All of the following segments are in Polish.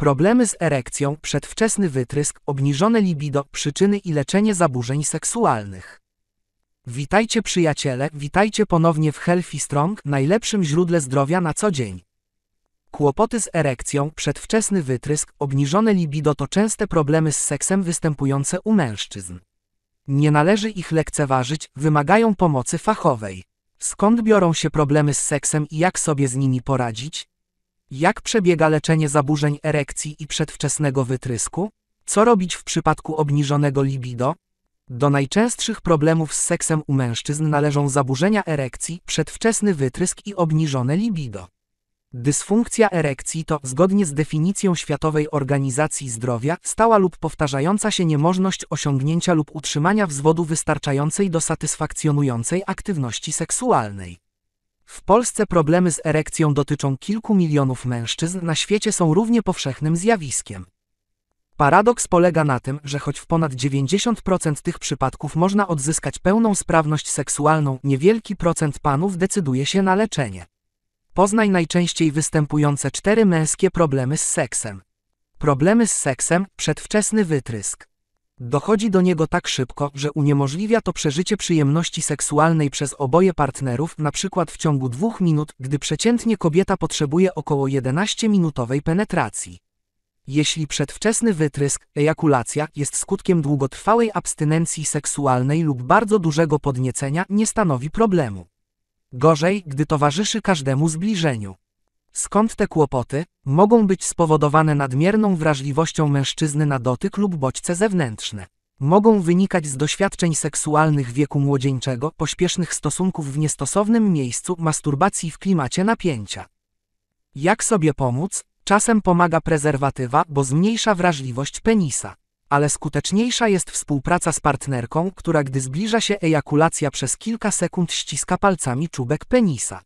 Problemy z erekcją, przedwczesny wytrysk, obniżone libido, przyczyny i leczenie zaburzeń seksualnych. Witajcie przyjaciele, witajcie ponownie w Healthy Strong, najlepszym źródle zdrowia na co dzień. Kłopoty z erekcją, przedwczesny wytrysk, obniżone libido to częste problemy z seksem występujące u mężczyzn. Nie należy ich lekceważyć, wymagają pomocy fachowej. Skąd biorą się problemy z seksem i jak sobie z nimi poradzić? Jak przebiega leczenie zaburzeń erekcji i przedwczesnego wytrysku? Co robić w przypadku obniżonego libido? Do najczęstszych problemów z seksem u mężczyzn należą zaburzenia erekcji, przedwczesny wytrysk i obniżone libido. Dysfunkcja erekcji to, zgodnie z definicją Światowej Organizacji Zdrowia, stała lub powtarzająca się niemożność osiągnięcia lub utrzymania wzwodu wystarczającej do satysfakcjonującej aktywności seksualnej. W Polsce problemy z erekcją dotyczą kilku milionów mężczyzn, na świecie są równie powszechnym zjawiskiem. Paradoks polega na tym, że choć w ponad 90% tych przypadków można odzyskać pełną sprawność seksualną, niewielki procent panów decyduje się na leczenie. Poznaj najczęściej występujące cztery męskie problemy z seksem. Problemy z seksem, przedwczesny wytrysk. Dochodzi do niego tak szybko, że uniemożliwia to przeżycie przyjemności seksualnej przez oboje partnerów, np. w ciągu dwóch minut, gdy przeciętnie kobieta potrzebuje około 11-minutowej penetracji. Jeśli przedwczesny wytrysk, ejakulacja, jest skutkiem długotrwałej abstynencji seksualnej lub bardzo dużego podniecenia, nie stanowi problemu. Gorzej, gdy towarzyszy każdemu zbliżeniu. Skąd te kłopoty? Mogą być spowodowane nadmierną wrażliwością mężczyzny na dotyk lub bodźce zewnętrzne. Mogą wynikać z doświadczeń seksualnych wieku młodzieńczego, pośpiesznych stosunków w niestosownym miejscu, masturbacji w klimacie napięcia. Jak sobie pomóc? Czasem pomaga prezerwatywa, bo zmniejsza wrażliwość penisa. Ale skuteczniejsza jest współpraca z partnerką, która gdy zbliża się ejakulacja przez kilka sekund ściska palcami czubek penisa.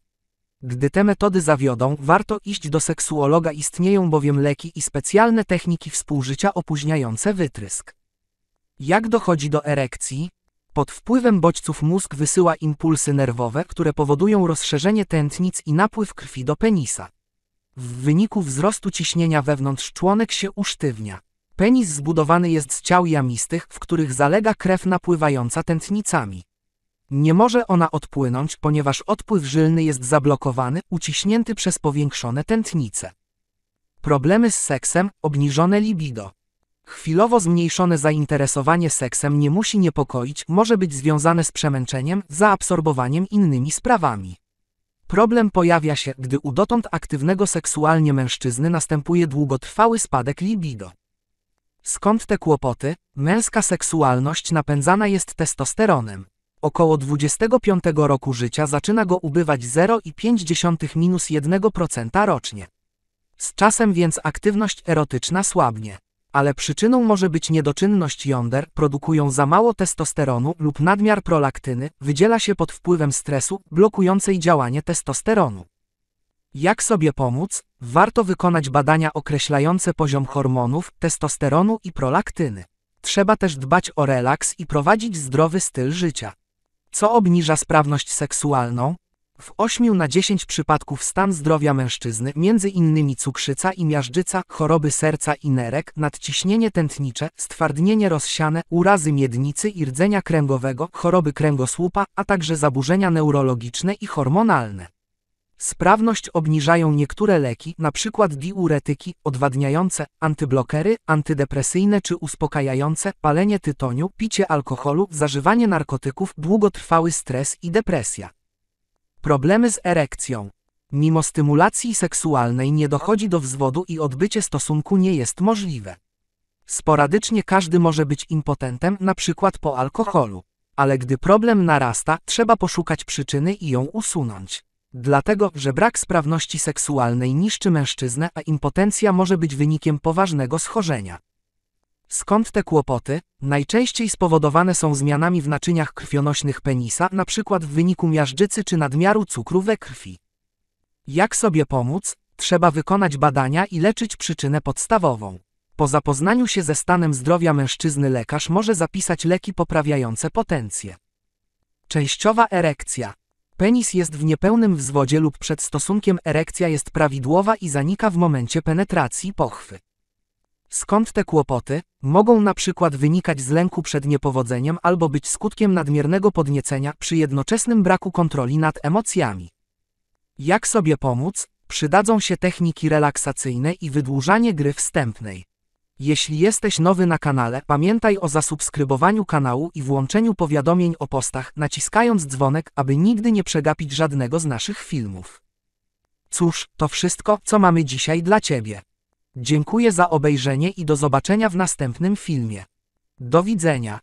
Gdy te metody zawiodą, warto iść do seksuologa, istnieją bowiem leki i specjalne techniki współżycia opóźniające wytrysk. Jak dochodzi do erekcji? Pod wpływem bodźców mózg wysyła impulsy nerwowe, które powodują rozszerzenie tętnic i napływ krwi do penisa. W wyniku wzrostu ciśnienia wewnątrz członek się usztywnia. Penis zbudowany jest z ciał jamistych, w których zalega krew napływająca tętnicami. Nie może ona odpłynąć, ponieważ odpływ żylny jest zablokowany, uciśnięty przez powiększone tętnice. Problemy z seksem, obniżone libido. Chwilowo zmniejszone zainteresowanie seksem nie musi niepokoić, może być związane z przemęczeniem, zaabsorbowaniem innymi sprawami. Problem pojawia się, gdy u dotąd aktywnego seksualnie mężczyzny następuje długotrwały spadek libido. Skąd te kłopoty? Męska seksualność napędzana jest testosteronem. Około 25 roku życia zaczyna go ubywać 0,5-1% rocznie. Z czasem więc aktywność erotyczna słabnie, ale przyczyną może być niedoczynność jąder, produkują za mało testosteronu lub nadmiar prolaktyny, wydziela się pod wpływem stresu, blokującej działanie testosteronu. Jak sobie pomóc? Warto wykonać badania określające poziom hormonów, testosteronu i prolaktyny. Trzeba też dbać o relaks i prowadzić zdrowy styl życia co obniża sprawność seksualną. W 8 na 10 przypadków stan zdrowia mężczyzny, m.in. cukrzyca i miażdżyca, choroby serca i nerek, nadciśnienie tętnicze, stwardnienie rozsiane, urazy miednicy i rdzenia kręgowego, choroby kręgosłupa, a także zaburzenia neurologiczne i hormonalne. Sprawność obniżają niektóre leki, np. diuretyki, odwadniające, antyblokery, antydepresyjne czy uspokajające, palenie tytoniu, picie alkoholu, zażywanie narkotyków, długotrwały stres i depresja. Problemy z erekcją. Mimo stymulacji seksualnej nie dochodzi do wzwodu i odbycie stosunku nie jest możliwe. Sporadycznie każdy może być impotentem, np. po alkoholu. Ale gdy problem narasta, trzeba poszukać przyczyny i ją usunąć. Dlatego, że brak sprawności seksualnej niszczy mężczyznę, a impotencja może być wynikiem poważnego schorzenia. Skąd te kłopoty? Najczęściej spowodowane są zmianami w naczyniach krwionośnych penisa, np. w wyniku miażdżycy czy nadmiaru cukru we krwi. Jak sobie pomóc? Trzeba wykonać badania i leczyć przyczynę podstawową. Po zapoznaniu się ze stanem zdrowia mężczyzny lekarz może zapisać leki poprawiające potencję. Częściowa erekcja. Penis jest w niepełnym wzwodzie lub przed stosunkiem erekcja jest prawidłowa i zanika w momencie penetracji pochwy. Skąd te kłopoty? Mogą na przykład wynikać z lęku przed niepowodzeniem albo być skutkiem nadmiernego podniecenia przy jednoczesnym braku kontroli nad emocjami. Jak sobie pomóc? Przydadzą się techniki relaksacyjne i wydłużanie gry wstępnej. Jeśli jesteś nowy na kanale, pamiętaj o zasubskrybowaniu kanału i włączeniu powiadomień o postach, naciskając dzwonek, aby nigdy nie przegapić żadnego z naszych filmów. Cóż, to wszystko, co mamy dzisiaj dla Ciebie. Dziękuję za obejrzenie i do zobaczenia w następnym filmie. Do widzenia.